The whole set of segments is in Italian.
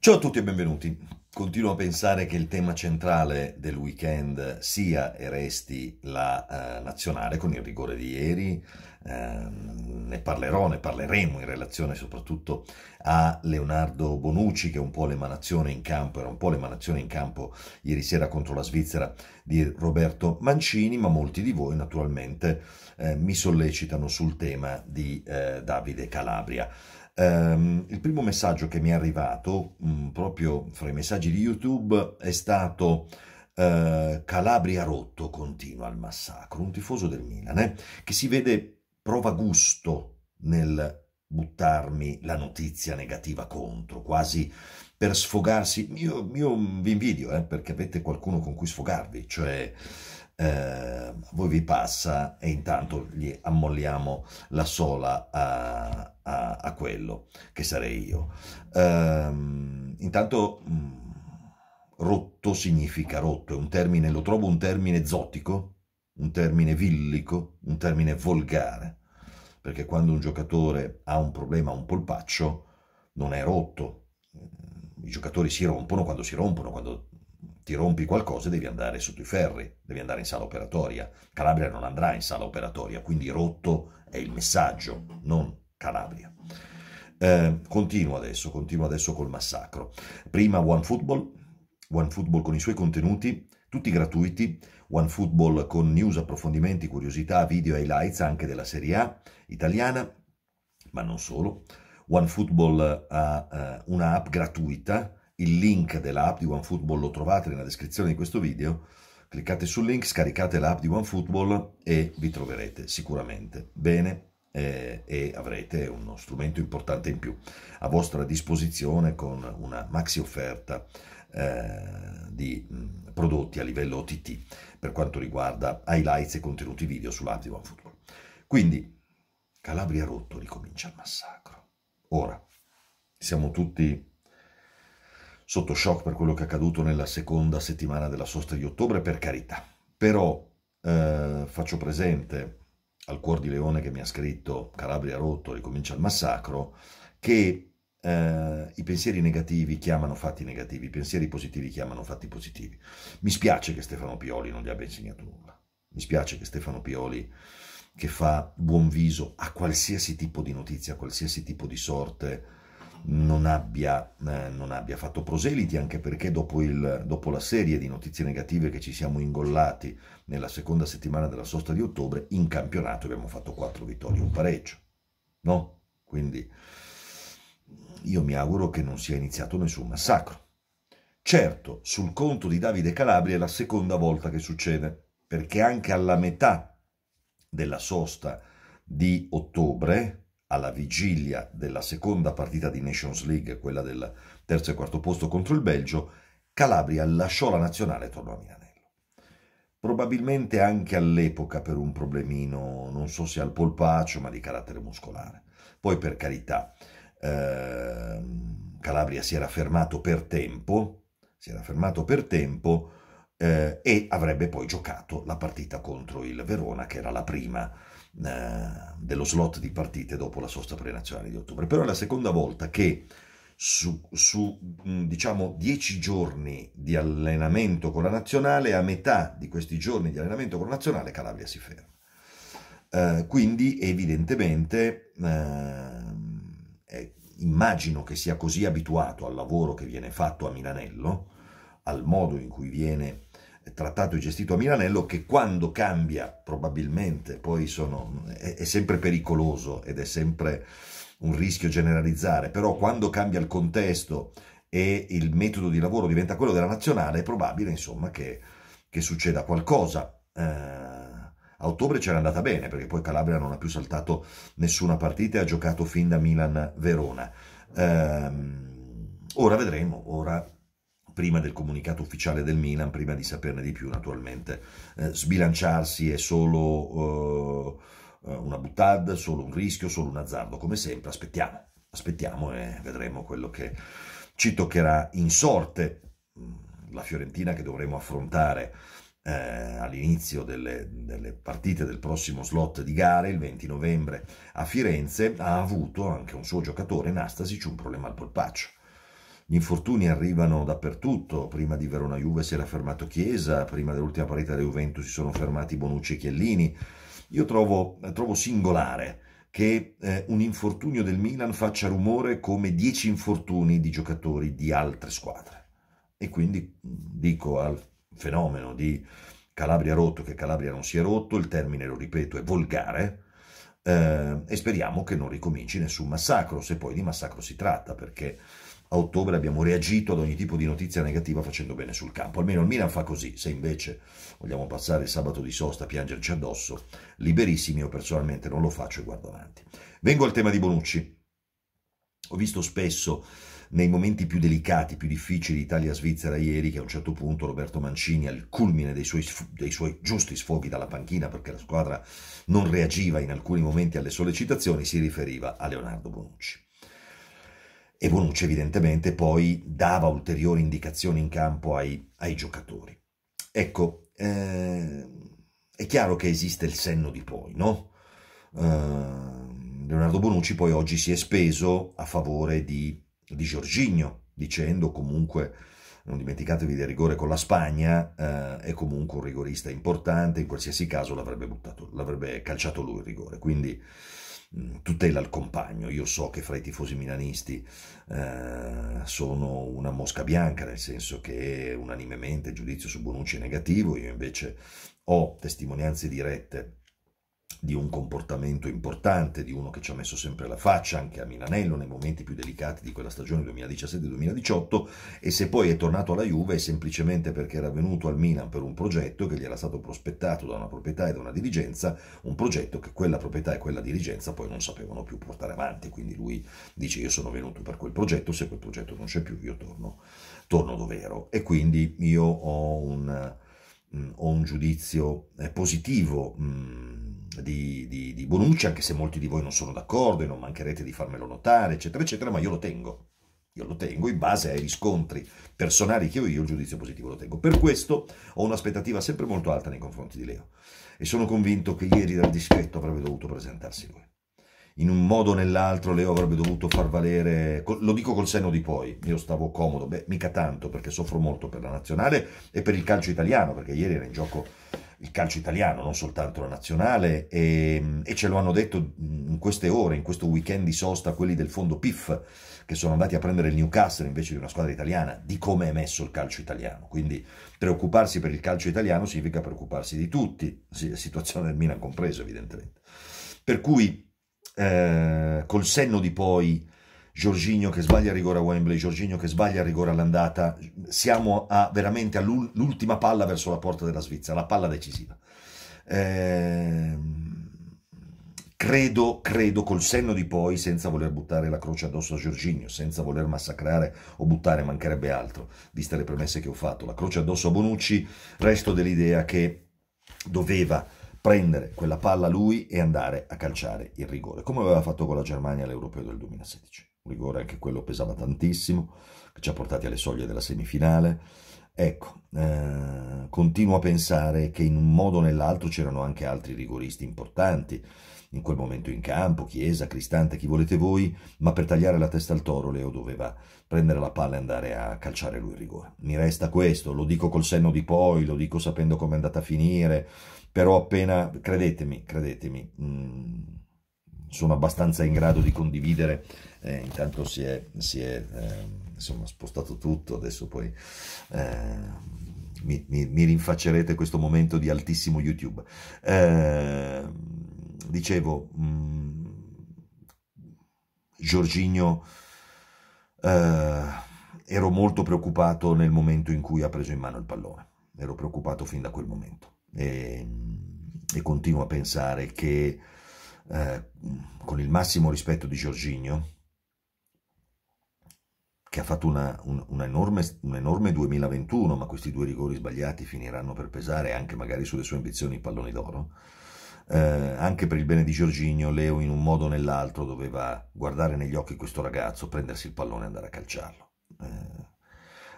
Ciao a tutti e benvenuti. Continuo a pensare che il tema centrale del weekend sia e resti la eh, nazionale con il rigore di ieri. Eh, ne parlerò, ne parleremo in relazione soprattutto a Leonardo Bonucci che è un po' l'emanazione in campo, era un po' l'emanazione in campo ieri sera contro la Svizzera di Roberto Mancini, ma molti di voi naturalmente eh, mi sollecitano sul tema di eh, Davide Calabria. Um, il primo messaggio che mi è arrivato, um, proprio fra i messaggi di YouTube, è stato uh, Calabria rotto, continua il massacro. Un tifoso del Milan eh, che si vede prova gusto nel buttarmi la notizia negativa contro, quasi per sfogarsi. Io, io vi invidio eh, perché avete qualcuno con cui sfogarvi, cioè. Uh, voi vi passa e intanto gli ammolliamo la sola quello che sarei io. Ehm, intanto mh, mm, rotto significa rotto, è un termine, lo trovo un termine zotico, un termine villico, un termine volgare, perché quando un giocatore ha un problema, un polpaccio, non è rotto. Mm, I giocatori si rompono quando si rompono, quando ti rompi qualcosa devi andare sotto i ferri, devi andare in sala operatoria. Calabria non andrà in sala operatoria, quindi rotto è il messaggio, non Calabria. Eh, continuo adesso, continua adesso col massacro. Prima OneFootball, OneFootball con i suoi contenuti, tutti gratuiti, OneFootball con news, approfondimenti, curiosità, video e highlights anche della Serie A italiana, ma non solo. OneFootball ha uh, una app gratuita, il link dell'app di OneFootball lo trovate nella descrizione di questo video, cliccate sul link, scaricate l'app di OneFootball e vi troverete sicuramente. Bene, eh, e avrete uno strumento importante in più a vostra disposizione con una maxi offerta eh, di mh, prodotti a livello OTT per quanto riguarda highlights e contenuti video sull'app di OneFootball. Quindi Calabria rotto ricomincia il massacro. Ora siamo tutti sotto shock per quello che è accaduto nella seconda settimana della sosta di ottobre, per carità. Però eh, faccio presente al Cuor di Leone che mi ha scritto Calabria rotto, ricomincia il massacro, che eh, i pensieri negativi chiamano fatti negativi, i pensieri positivi chiamano fatti positivi. Mi spiace che Stefano Pioli non gli abbia insegnato nulla. Mi spiace che Stefano Pioli, che fa buon viso a qualsiasi tipo di notizia, a qualsiasi tipo di sorte, non abbia, eh, non abbia, fatto proseliti, anche perché dopo, il, dopo, la serie di notizie negative che ci siamo ingollati nella seconda settimana della sosta di ottobre, in campionato abbiamo fatto 4 vittorie, un pareggio. No? Quindi io mi auguro che non sia iniziato nessun massacro. Certo, sul conto di Davide Calabria è la seconda volta che succede, perché anche alla metà della sosta di ottobre, alla vigilia della seconda partita di Nations League, quella del terzo e quarto posto contro il Belgio, Calabria lasciò la nazionale e tornò a Milanello. Probabilmente anche all'epoca per un problemino, non so se al polpaccio, ma di carattere muscolare. Poi per carità, ehm, Calabria si era fermato per tempo, si era fermato per tempo eh, e avrebbe poi giocato la partita contro il Verona, che era la prima eh, dello slot di partite dopo la sosta prenazionale di ottobre. Però è la seconda volta che su, su diciamo dieci giorni di allenamento con la nazionale, a metà di questi giorni di allenamento con la nazionale, Calabria si ferma. Eh, quindi evidentemente eh, eh, immagino che sia così abituato al lavoro che viene fatto a Milanello, al modo in cui viene trattato e gestito a Milanello che quando cambia probabilmente poi sono, è, è, sempre pericoloso ed è sempre un rischio generalizzare, però quando cambia il contesto e il metodo di lavoro diventa quello della nazionale è probabile insomma che, che succeda qualcosa. Eh, a ottobre c'era andata bene perché poi Calabria non ha più saltato nessuna partita e ha giocato fin da Milan-Verona. Eh, ora vedremo, ora prima del comunicato ufficiale del Milan, prima di saperne di più naturalmente. Eh, sbilanciarsi è solo eh, eh una buttad, solo un rischio, solo un azzardo, come sempre aspettiamo, aspettiamo e vedremo quello che ci toccherà in sorte. Mm, la Fiorentina che dovremo affrontare eh, all'inizio delle, delle, partite del prossimo slot di gare, il 20 novembre a Firenze, ha avuto anche un suo giocatore, Nastasic, un problema al polpaccio gli infortuni arrivano dappertutto, prima di Verona-Juve si era fermato Chiesa, prima dell'ultima partita della Juventus si sono fermati Bonucci e Chiellini. Io trovo, trovo singolare che eh, un infortunio del Milan faccia rumore come dieci infortuni di giocatori di altre squadre. E quindi dico al fenomeno di Calabria rotto che Calabria non si è rotto, il termine, lo ripeto, è volgare, eh, e speriamo che non ricominci nessun massacro, se poi di massacro si tratta, perché a ottobre abbiamo reagito ad ogni tipo di notizia negativa facendo bene sul campo. Almeno il Milan fa così, se invece vogliamo passare il sabato di sosta a piangerci addosso, liberissimi, io personalmente non lo faccio e guardo avanti. Vengo al tema di Bonucci. Ho visto spesso nei momenti più delicati, più difficili, Italia-Svizzera ieri, che a un certo punto Roberto Mancini, al culmine dei suoi, dei suoi, giusti sfoghi dalla panchina, perché la squadra non reagiva in alcuni momenti alle sollecitazioni, si riferiva a Leonardo Bonucci e Bonucci evidentemente poi dava ulteriori indicazioni in campo ai, ai giocatori. Ecco, eh, è chiaro che esiste il senno di poi, no? Eh, Leonardo Bonucci poi oggi si è speso a favore di, di Giorginio, dicendo comunque non dimenticatevi del rigore con la Spagna, eh, è comunque un rigorista importante, in qualsiasi caso l'avrebbe, buttato, l'avrebbe calciato lui il rigore. Quindi Mm, tutela il compagno. Io so che fra i tifosi milanisti eh, sono una mosca bianca, nel senso che unanimemente il giudizio su Bonucci è negativo, io invece ho testimonianze dirette di un comportamento importante, di uno che ci ha messo sempre la faccia anche a Milanello nei momenti più delicati di quella stagione 2017-2018 e se poi è tornato alla Juve è semplicemente perché era venuto al Milan per un progetto che gli era stato prospettato da una proprietà e da una dirigenza, un progetto che quella proprietà e quella dirigenza poi non sapevano più portare avanti, quindi lui dice io sono venuto per quel progetto, se quel progetto non c'è più io torno, torno dove e quindi io ho un, mm, ho un giudizio eh, positivo mm, di, di, di Bonucci, anche se molti di voi non sono d'accordo e non mancherete di farmelo notare, eccetera, eccetera, ma io lo tengo. Io lo tengo in base ai riscontri personali che ho io, il giudizio positivo lo tengo. Per questo ho un'aspettativa sempre molto alta nei confronti di Leo e sono convinto che ieri dal dischetto avrebbe dovuto presentarsi lui. In un modo o nell'altro Leo avrebbe dovuto far valere, lo dico col senno di poi, io stavo comodo, beh, mica tanto perché soffro molto per la nazionale e per il calcio italiano, perché ieri era in gioco il calcio italiano, non soltanto la nazionale, e, ehm, e, ce lo hanno detto in queste ore, in questo weekend di sosta, quelli del fondo PIF, che sono andati a prendere il Newcastle invece di una squadra italiana, di come è messo il calcio italiano. Quindi preoccuparsi per il calcio italiano significa preoccuparsi di tutti, situazione del Milan compresa, evidentemente. Per cui eh, col senno di poi Giorginio che sbaglia il rigore a Wembley, Giorginio che sbaglia il rigore all'andata, siamo a, veramente all'ultima palla verso la porta della Svizzera, la palla decisiva. Eh, credo, credo col senno di poi, senza voler buttare la croce addosso a Giorginio, senza voler massacrare o buttare, mancherebbe altro, viste le premesse che ho fatto, la croce addosso a Bonucci, resto dell'idea che doveva prendere quella palla lui e andare a calciare il rigore, come aveva fatto con la Germania all'Europeo del 2016 rigore anche quello pesava tantissimo, che ci ha portati alle soglie della semifinale. Ecco, eh, continuo a pensare che in un modo o nell'altro c'erano anche altri rigoristi importanti, in quel momento in campo, Chiesa, Cristante, chi volete voi, ma per tagliare la testa al toro Leo doveva prendere la palla e andare a calciare lui il rigore. Mi resta questo, lo dico col senno di poi, lo dico sapendo com'è andata a finire, però appena, credetemi, credetemi... Mh, mm, sono abbastanza in grado di condividere, eh, intanto si è, si è eh, insomma, spostato tutto, adesso poi eh, mi, mi, mi, rinfaccerete questo momento di altissimo YouTube. Ehm, dicevo, mh, mm, Giorginio eh, ero molto preoccupato nel momento in cui ha preso in mano il pallone, ero preoccupato fin da quel momento e, e continuo a pensare che eh, con il massimo rispetto di Giorginio, che ha fatto una, un, un, enorme, un, enorme, 2021, ma questi due rigori sbagliati finiranno per pesare anche magari sulle sue ambizioni i palloni d'oro. Eh, anche per il bene di Giorginio, Leo in un modo o nell'altro doveva guardare negli occhi questo ragazzo, prendersi il pallone e andare a calciarlo. Eh,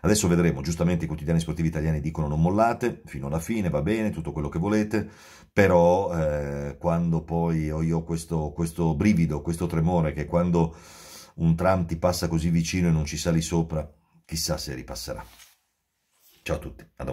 Adesso vedremo, giustamente i quotidiani sportivi italiani dicono non mollate, fino alla fine va bene, tutto quello che volete, però eh, quando poi ho io questo, questo brivido, questo tremore che quando un tram ti passa così vicino e non ci sali sopra, chissà se ripasserà. Ciao a tutti, a domani.